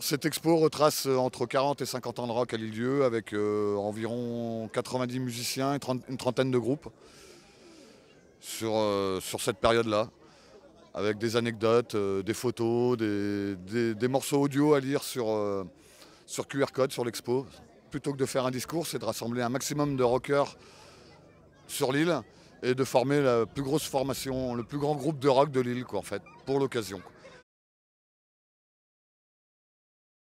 Cette expo retrace euh, entre 40 et 50 ans de rock à Lille-Dieu avec euh, environ 90 musiciens et une trentaine de groupes sur, euh, sur cette période-là, avec des anecdotes, des photos, des, morceaux audio à lire sur, sur QR code, sur l'expo. Plutôt que de faire un discours, c'est de rassembler un maximum de rockers sur l'île et de former la plus grosse formation, le plus grand groupe de rock de l'île, en fait, pour l'occasion.